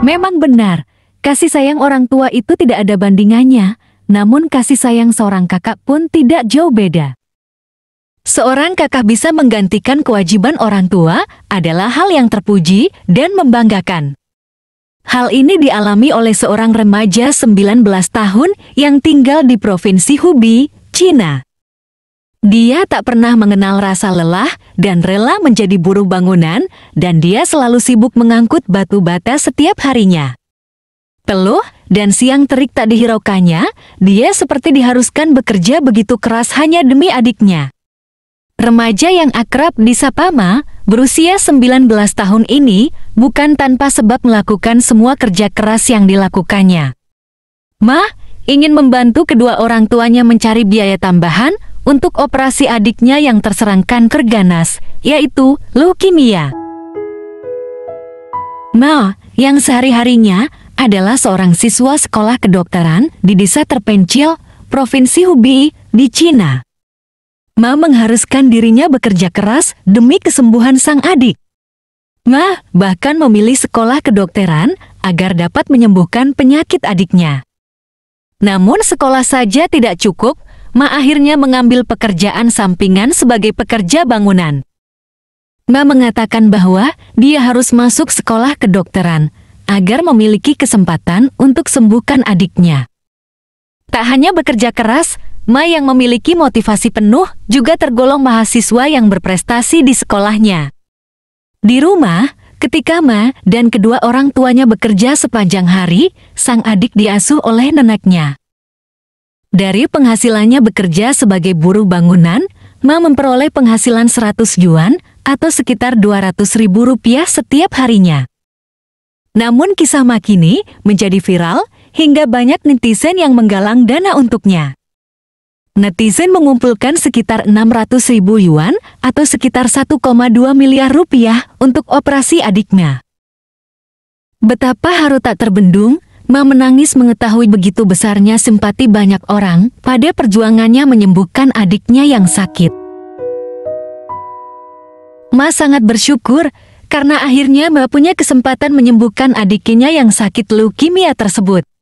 Memang benar, kasih sayang orang tua itu tidak ada bandingannya, namun kasih sayang seorang kakak pun tidak jauh beda. Seorang kakak bisa menggantikan kewajiban orang tua adalah hal yang terpuji dan membanggakan. Hal ini dialami oleh seorang remaja 19 tahun yang tinggal di Provinsi Hubei, China. Dia tak pernah mengenal rasa lelah dan rela menjadi buruh bangunan dan dia selalu sibuk mengangkut batu bata setiap harinya. Teluh dan siang terik tak dihiraukannya, dia seperti diharuskan bekerja begitu keras hanya demi adiknya. Remaja yang akrab di Sapama, berusia 19 tahun ini, bukan tanpa sebab melakukan semua kerja keras yang dilakukannya. Ma, ingin membantu kedua orang tuanya mencari biaya tambahan untuk operasi adiknya yang terserang kanker ganas, yaitu leukemia. Ma, yang sehari-harinya adalah seorang siswa sekolah kedokteran di desa terpencil, Provinsi Hubei, di Cina. Ma mengharuskan dirinya bekerja keras demi kesembuhan sang adik. Ma bahkan memilih sekolah kedokteran agar dapat menyembuhkan penyakit adiknya. Namun sekolah saja tidak cukup Ma akhirnya mengambil pekerjaan sampingan sebagai pekerja bangunan. Ma mengatakan bahwa dia harus masuk sekolah kedokteran agar memiliki kesempatan untuk sembuhkan adiknya. Tak hanya bekerja keras, Ma yang memiliki motivasi penuh juga tergolong mahasiswa yang berprestasi di sekolahnya. Di rumah, ketika Ma dan kedua orang tuanya bekerja sepanjang hari, sang adik diasuh oleh neneknya. Dari penghasilannya bekerja sebagai buruh bangunan, Ma memperoleh penghasilan 100 yuan atau sekitar 200 ribu rupiah setiap harinya. Namun kisah Ma kini menjadi viral hingga banyak netizen yang menggalang dana untuknya. Netizen mengumpulkan sekitar 600 ribu yuan atau sekitar 1,2 miliar rupiah untuk operasi adiknya. Betapa haru tak terbendung Ma menangis mengetahui begitu besarnya simpati banyak orang pada perjuangannya menyembuhkan adiknya yang sakit. Ma sangat bersyukur karena akhirnya Ma punya kesempatan menyembuhkan adiknya yang sakit leukemia tersebut.